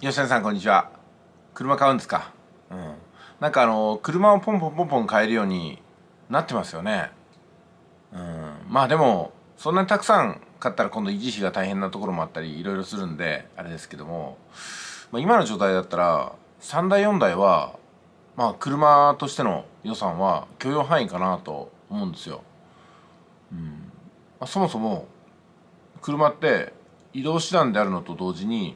吉田さんこんにちは車買うんですかうんなんかあの車をポンポンポンポン買えるようになってますよねうんまあでもそんなにたくさん買ったら今度維持費が大変なところもあったりいろいろするんであれですけども、まあ、今の状態だったら3台4台はまあ車としての予算は許容範囲かなと思うんですよ、うんまあ、そもそも車って移動手段であるのと同時に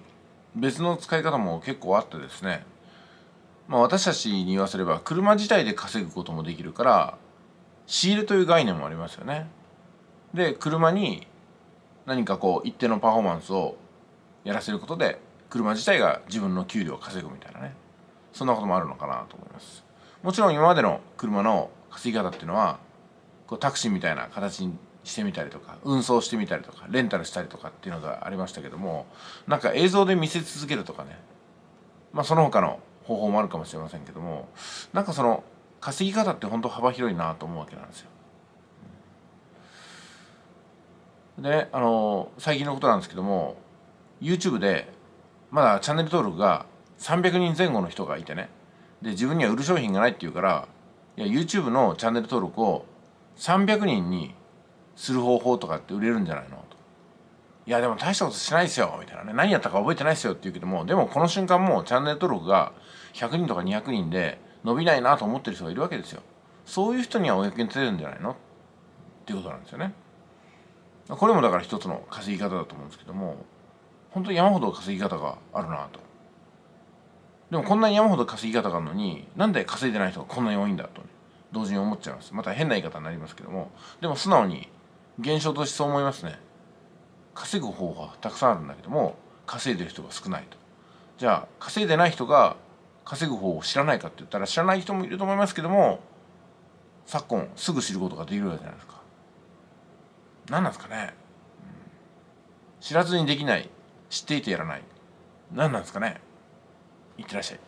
別の使い方も結構あってですね、まあ、私たちに言わせれば車自体で稼ぐこともできるから仕入れという概念もありますよね。で車に何かこう一定のパフォーマンスをやらせることで車自体が自分の給料を稼ぐみたいなねそんなこともあるのかなと思いますもちろん今までの車の稼ぎ方っていうのはこうタクシーみたいな形してみたりとか運送してみたりとかレンタルしたりとかっていうのがありましたけどもなんか映像で見せ続けるとかねまあその他の方法もあるかもしれませんけどもなんかその稼ぎ方って本当幅広いなと思うわけなんですよ。であの最近のことなんですけども YouTube でまだチャンネル登録が300人前後の人がいてねで自分には売る商品がないっていうからいや YouTube のチャンネル登録を300人にする方法とかって売れるんじゃないのと。いやでも大したことしないですよみたいなね何やったか覚えてないですよって言うけどもでもこの瞬間もうチャンネル登録が100人とか200人で伸びないなと思ってる人がいるわけですよそういう人にはお役に立てるんじゃないのっていうことなんですよねこれもだから一つの稼ぎ方だと思うんですけども本当に山ほど稼ぎ方があるなとでもこんなに山ほど稼ぎ方があるのになんで稼いでない人がこんなに多いんだと、ね、同時に思っちゃいますまた変な言い方になりますけどもでも素直に現象としてそう思いますね稼ぐ方法はたくさんあるんだけども稼いでる人が少ないとじゃあ稼いでない人が稼ぐ方を知らないかって言ったら知らない人もいると思いますけども昨今すぐ知ることができるわけじゃないですか何なんですかね、うん、知らずにできない知っていてやらない何なんですかねいってらっしゃい